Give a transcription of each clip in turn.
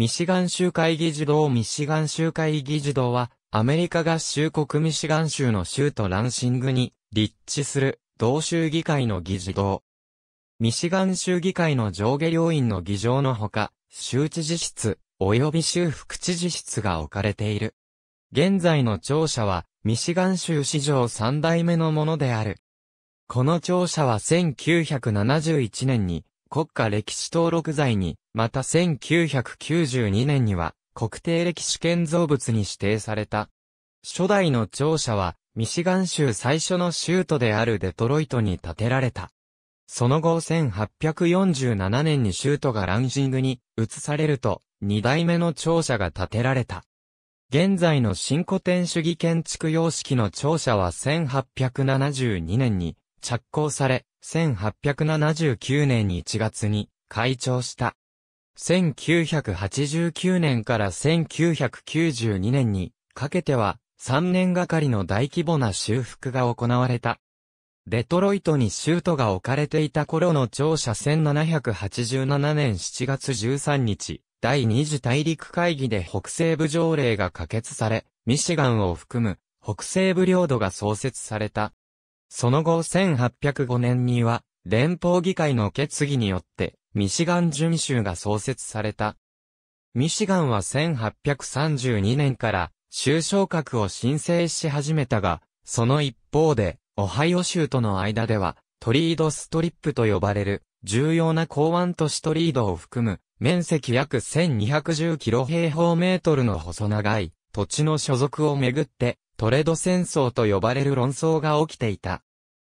ミシガン州会議事堂ミシガン州会議事堂は、アメリカ合衆国ミシガン州の州都ランシングに立地する同州議会の議事堂。ミシガン州議会の上下両院の議場のほか、州知事室、及び州副知事室が置かれている。現在の庁舎は、ミシガン州史上三代目のものである。この庁舎は1971年に、国家歴史登録財に、また1992年には国定歴史建造物に指定された。初代の庁舎は、ミシガン州最初の州都であるデトロイトに建てられた。その後1847年に州都がランシングに移されると、二代目の庁舎が建てられた。現在の新古典主義建築様式の庁舎は1872年に着工され、1879年1月に開庁した。1989年から1992年にかけては3年がかりの大規模な修復が行われた。デトロイトに州都が置かれていた頃の庁舎1787年7月13日、第二次大陸会議で北西部条例が可決され、ミシガンを含む北西部領土が創設された。その後1805年には、連邦議会の決議によって、ミシガン準州が創設された。ミシガンは1832年から州昇格を申請し始めたが、その一方で、オハイオ州との間では、トリードストリップと呼ばれる、重要な港湾都市トリードを含む、面積約1210キロ平方メートルの細長い、土地の所属をめぐって、トレド戦争と呼ばれる論争が起きていた。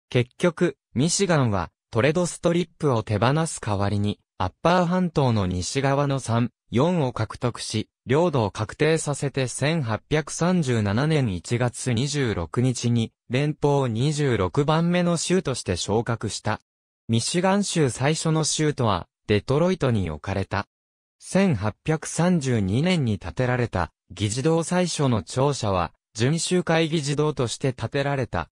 結局、ミシガンはトレドストリップを手放す代わりに、アッパー半島の西側の3、4を獲得し、領土を確定させて1837年1月26日に、連邦26番目の州として昇格した。ミシガン州最初の州とは、デトロイトに置かれた。1832年に建てられた、議事堂最初の庁舎は、遵州会議児童として建てられた。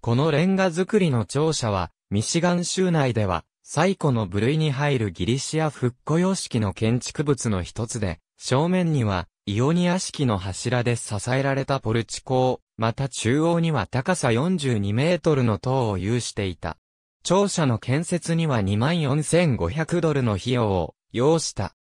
このレンガ造りの庁舎は、ミシガン州内では、最古の部類に入るギリシア復古様式の建築物の一つで、正面には、イオニア式の柱で支えられたポルチコまた中央には高さ42メートルの塔を有していた。庁舎の建設には24,500ドルの費用を要した。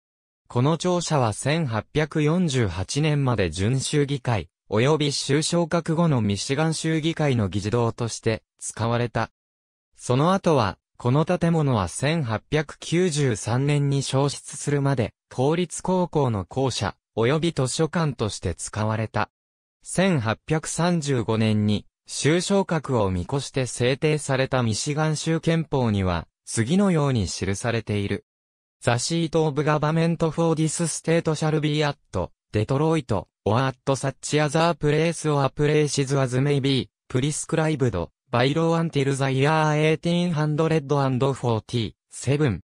この庁舎は1848年まで遵州議会、及び州昇格後のミシガン州議会の議事堂として使われた。その後は、この建物は1893年に消失するまで、公立高校の校舎、及び図書館として使われた。1835年に、州昇格を見越して制定されたミシガン州憲法には、次のように記されている。The seat of government for this state shall be at デトロイト、or at such other place or places as may be, prescribed, by law until the year 1847,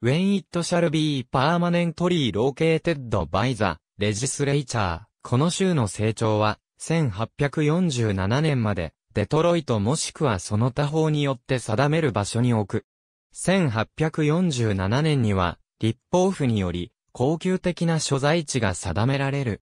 when it shall be permanently located by the legislature. この州の成長は、1847年まで、デトロイトもしくはその他法によって定める場所に置く。1847年には、立法府により、恒久的な所在地が定められる。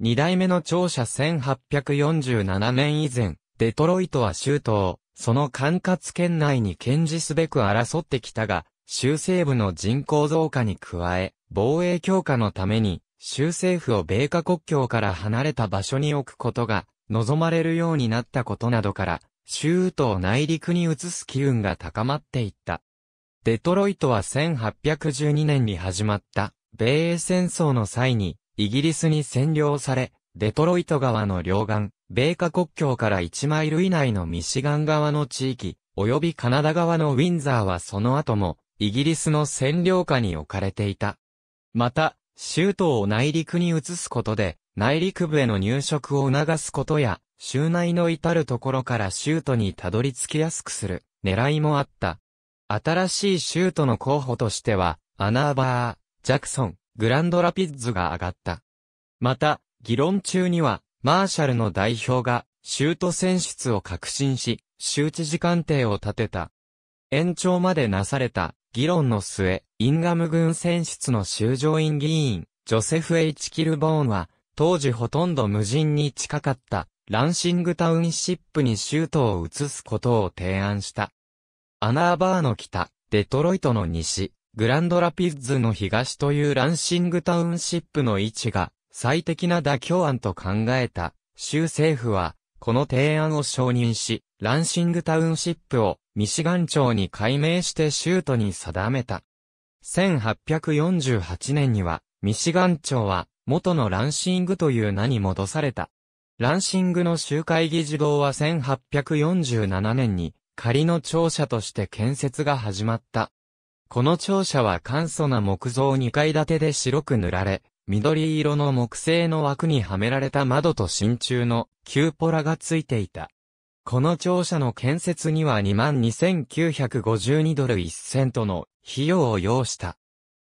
二代目の庁舎1847年以前、デトロイトは州都を、その管轄圏内に堅持すべく争ってきたが、州西部の人口増加に加え、防衛強化のために、州政府を米下国境から離れた場所に置くことが、望まれるようになったことなどから、州都を内陸に移す機運が高まっていった。デトロイトは1812年に始まった米英戦争の際に、イギリスに占領され、デトロイト川の両岸、米下国境から1マイル以内のミシガン側の地域、及びカナダ側のウィンザーはその後も、イギリスの占領下に置かれていた。また、州都を内陸に移すことで、内陸部への入植を促すことや、州内の至るところから州都にたどり着きやすくする狙いもあった。新しい州都の候補としては、アナーバー、ジャクソン、グランドラピッズが上がった。また、議論中には、マーシャルの代表が、シュート選出を確信し、周知時間定を立てた。延長までなされた、議論の末、インガム軍選出の修上院議員、ジョセフ・ H・ キルボーンは、当時ほとんど無人に近かった、ランシングタウンシップにシュートを移すことを提案した。アナーバーの北、デトロイトの西、グランドラピッズの東というランシングタウンシップの位置が最適な妥協案と考えた州政府はこの提案を承認し、ランシングタウンシップをミシガン町に改名して州都に定めた。1848年にはミシガン町は元のランシングという名に戻された。ランシングの州会議事堂は1847年に仮の庁舎として建設が始まった。この庁舎は簡素な木造2階建てで白く塗られ、緑色の木製の枠にはめられた窓と真鍮のキューポラがついていた。この庁舎の建設には22,952ドル1セントの費用を要した。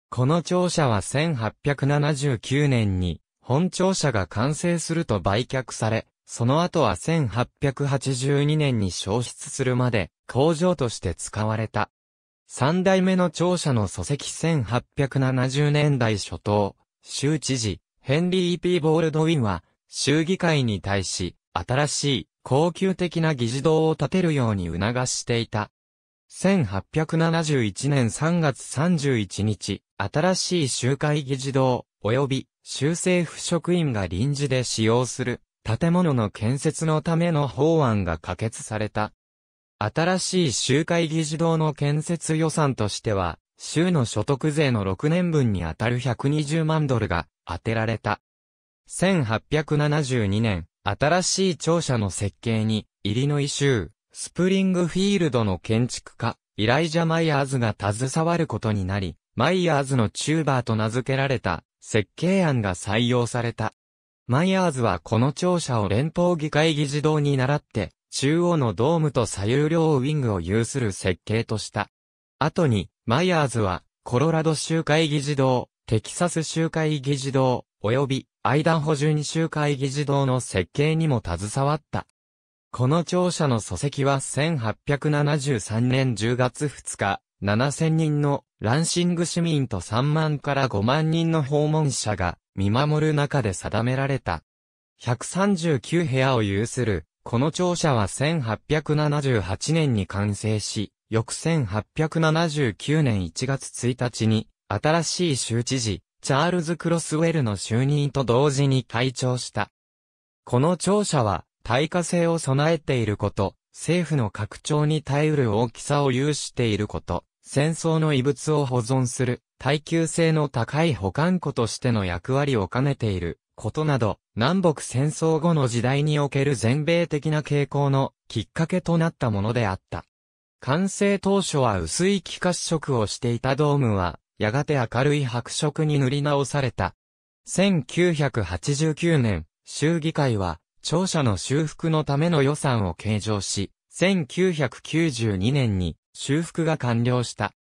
この庁舎は1879年に本庁舎が完成すると売却され、その後は1882年に消失するまで工場として使われた。三代目の庁舎の礎石1870年代初頭、州知事、ヘンリー・ P・ ボールドウィンは、州議会に対し、新しい、高級的な議事堂を建てるように促していた。1871年3月31日、新しい集会議事堂、及び州政府職員が臨時で使用する建物の建設のための法案が可決された。新しい集会議事堂の建設予算としては、州の所得税の6年分にあたる120万ドルが当てられた。1872年、新しい庁舎の設計に、イリノイ州、スプリングフィールドの建築家、イライジャ・マイヤーズが携わることになり、マイヤーズのチューバーと名付けられた、設計案が採用された。マイヤーズはこの庁舎を連邦議会議事堂に倣って、中央のドームと左右両ウィングを有する設計とした。後に、マイヤーズは、コロラド州会議事堂、テキサス州会議事堂、及び、アイダンホ準州会議事堂の設計にも携わった。この庁舎の礎石は1873年10月2日、7000人のランシング市民と3万から5万人の訪問者が見守る中で定められた。139部屋を有するこの庁舎は1878年に完成し、翌1879年1月1日に、新しい州知事、チャールズ・クロスウェルの就任と同時に開庁した。この庁舎は、耐火性を備えていること、政府の拡張に耐えうる大きさを有していること、戦争の遺物を保存する、耐久性の高い保管庫としての役割を兼ねている。ことなど、南北戦争後の時代における全米的な傾向のきっかけとなったものであった。完成当初は薄い気化色をしていたドームは、やがて明るい白色に塗り直された。1989年、州議会は、庁舎の修復のための予算を計上し、1992年に修復が完了した。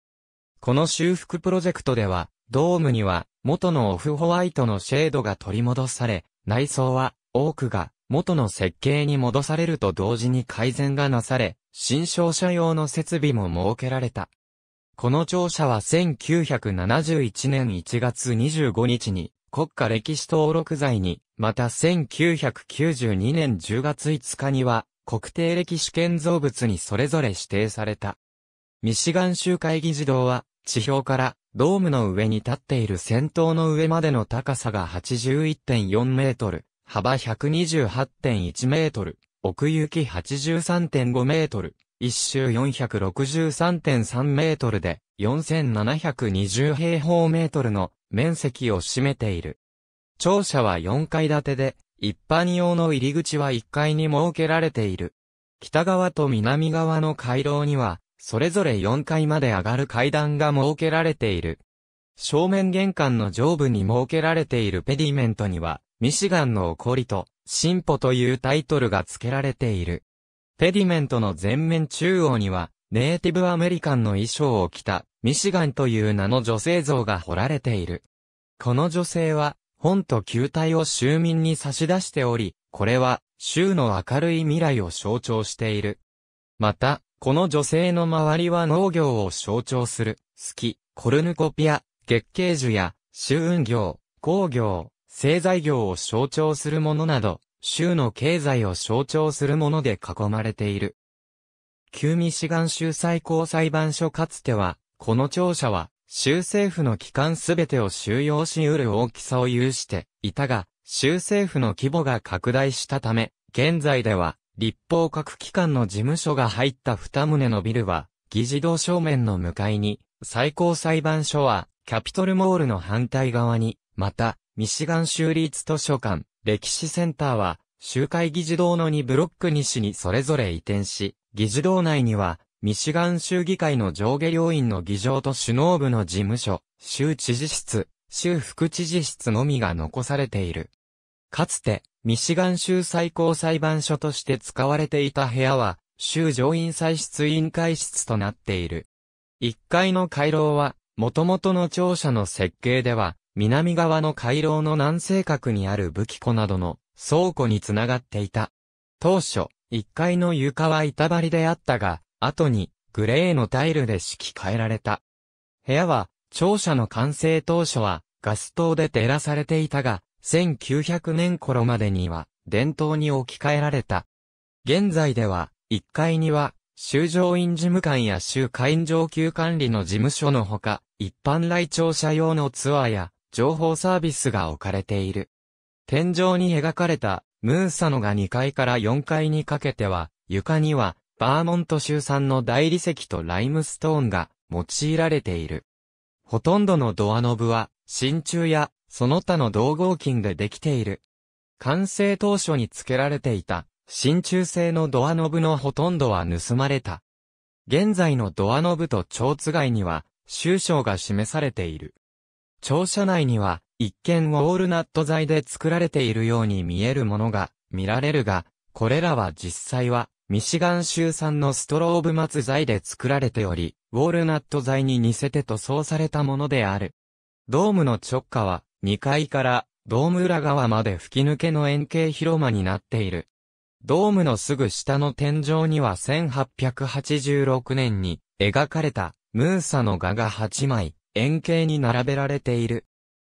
この修復プロジェクトでは、ドームには、元のオフホワイトのシェードが取り戻され、内装は、多くが、元の設計に戻されると同時に改善がなされ、新商社用の設備も設けられた。この庁舎は1971年1月25日に国家歴史登録罪に、また1992年10月5日には国定歴史建造物にそれぞれ指定された。ミシガン州会議事堂は地表からドームの上に立っている先頭の上までの高さが81.4メートル、幅128.1メートル、奥行き83.5メートル、一周463.3メートルで、4720平方メートルの面積を占めている。庁舎は4階建てで、一般用の入り口は1階に設けられている。北側と南側の回廊には、それぞれ4階まで上がる階段が設けられている。正面玄関の上部に設けられているペディメントには、ミシガンの怒りと、進歩というタイトルが付けられている。ペディメントの前面中央には、ネイティブアメリカンの衣装を着た、ミシガンという名の女性像が彫られている。この女性は、本と球体を州民に差し出しており、これは、州の明るい未来を象徴している。また、この女性の周りは農業を象徴する、好き、コルヌコピア、月桂樹や、周運業、工業、製材業を象徴するものなど、州の経済を象徴するもので囲まれている。旧ミシガン州最高裁判所かつては、この庁舎は、州政府の機関すべてを収容し得る大きさを有していたが、州政府の規模が拡大したため、現在では、立法各機関の事務所が入った二棟のビルは、議事堂正面の向かいに、最高裁判所は、キャピトルモールの反対側に、また、ミシガン州立図書館、歴史センターは、集会議事堂の2ブロック西にそれぞれ移転し、議事堂内には、ミシガン州議会の上下両院の議場と首脳部の事務所、州知事室、州副知事室のみが残されている。かつて、ミシガン州最高裁判所として使われていた部屋は、州上院歳出委員会室となっている。1階の回廊は、元々の庁舎の設計では、南側の回廊の南西角にある武器庫などの倉庫につながっていた。当初、1階の床は板張りであったが、後にグレーのタイルで敷き替えられた。部屋は、庁舎の完成当初はガス灯で照らされていたが、1900年頃までには伝統に置き換えられた。現在では、1階には、修上院事務官や州会員上級管理の事務所のほか、一般来庁舎用のツアーや、情報サービスが置かれている。天井に描かれた、ムーサノが2階から4階にかけては、床には、バーモント州産の大理石とライムストーンが用いられている。ほとんどのドアノブは、真鍮やその他の同合金でできている。完成当初に付けられていた、真鍮製のドアノブのほとんどは盗まれた。現在のドアノブと蝶津街には、収章が示されている。庁舎内には、一見ウォールナット材で作られているように見えるものが見られるが、これらは実際は、ミシガン州産のストローブ松材で作られており、ウォールナット材に似せて塗装されたものである。ドームの直下は、2階からドーム裏側まで吹き抜けの円形広間になっている。ドームのすぐ下の天井には1886年に描かれたムーサの画が8枚円形に並べられている。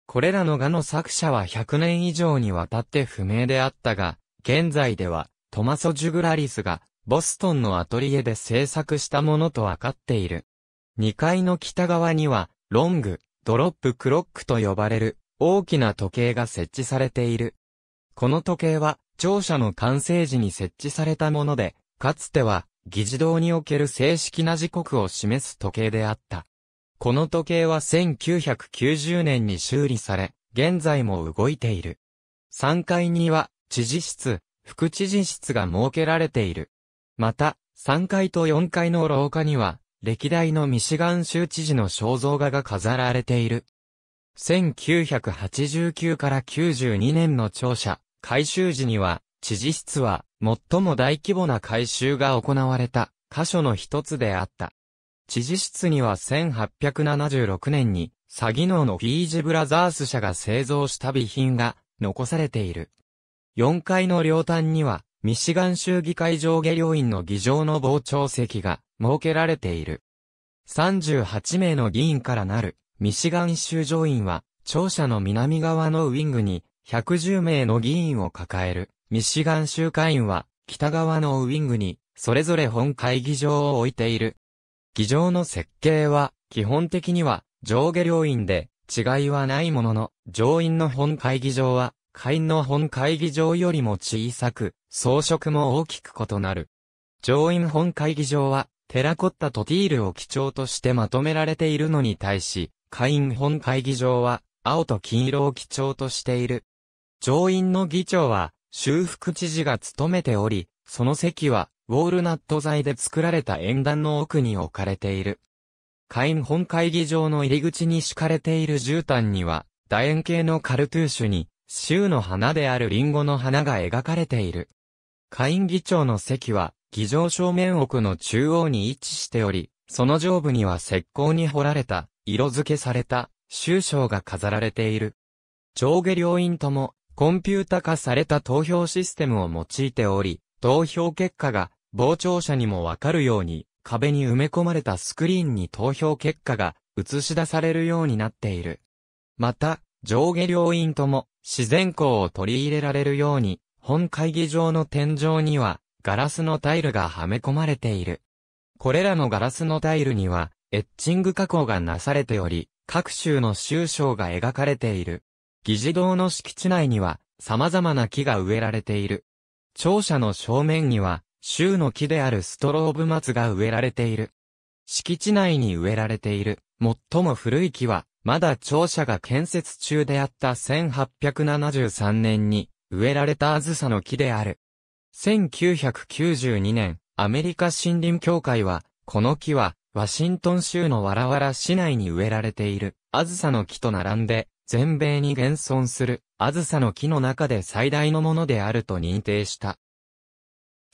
これらの画の作者は100年以上にわたって不明であったが、現在ではトマソ・ジュグラリスがボストンのアトリエで制作したものとわかっている。2階の北側にはロング、ドロップクロックと呼ばれる大きな時計が設置されている。この時計は、庁舎の完成時に設置されたもので、かつては、議事堂における正式な時刻を示す時計であった。この時計は1990年に修理され、現在も動いている。3階には、知事室、副知事室が設けられている。また、3階と4階の廊下には、歴代のミシガン州知事の肖像画が飾られている。1989から92年の庁舎、改修時には、知事室は、最も大規模な改修が行われた、箇所の一つであった。知事室には1876年に、詐欺能のフィージブラザース社が製造した備品が、残されている。4階の両端には、ミシガン州議会上下両院の議場の傍聴席が設けられている。38名の議員からなるミシガン州上院は、庁舎の南側のウィングに、110名の議員を抱える、ミシガン州会員は、北側のウィングに、それぞれ本会議場を置いている。議場の設計は、基本的には、上下両院で、違いはないものの、上院の本会議場は、下院の本会議場よりも小さく、装飾も大きく異なる。上院本会議場は、テラコッタとティールを基調としてまとめられているのに対し、会員本会議場は、青と金色を基調としている。上院の議長は、修復知事が務めており、その席は、ウォールナット材で作られた円壇の奥に置かれている。会員本会議場の入り口に敷かれている絨毯には、楕円形のカルトゥーシュに、州の花であるリンゴの花が描かれている。会員議長の席は、議場正面奥の中央に位置しており、その上部には石膏に彫られた、色付けされた、州章が飾られている。上下両院とも、コンピュータ化された投票システムを用いており、投票結果が、傍聴者にもわかるように、壁に埋め込まれたスクリーンに投票結果が映し出されるようになっている。また、上下両院とも自然光を取り入れられるように、本会議場の天井にはガラスのタイルがはめ込まれている。これらのガラスのタイルにはエッチング加工がなされており、各州の州章が描かれている。議事堂の敷地内には、様々な木が植えられている。庁舎の正面には、州の木であるストローブ松が植えられている。敷地内に植えられている、最も古い木は、まだ庁舎が建設中であった1873年に、植えられたあずさの木である。1992年、アメリカ森林協会は、この木は、ワシントン州のわらわら市内に植えられている、あずさの木と並んで、全米に現存する、あずさの木の中で最大のものであると認定した。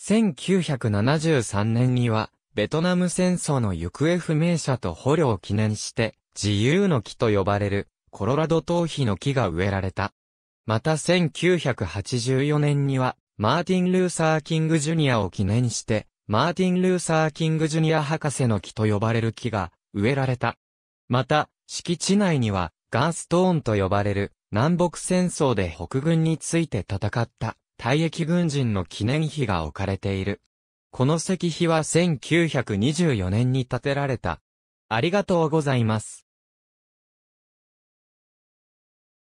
1973年には、ベトナム戦争の行方不明者と捕虜を記念して、自由の木と呼ばれる、コロラド頭皮の木が植えられた。また1984年には、マーティン・ルーサー・キング・ジュニアを記念して、マーティン・ルーサー・キング・ジュニア博士の木と呼ばれる木が植えられた。また、敷地内には、ガンストーンと呼ばれる、南北戦争で北軍について戦った、退役軍人の記念碑が置かれている。この石碑は1924年に建てられた。ありがとうございます。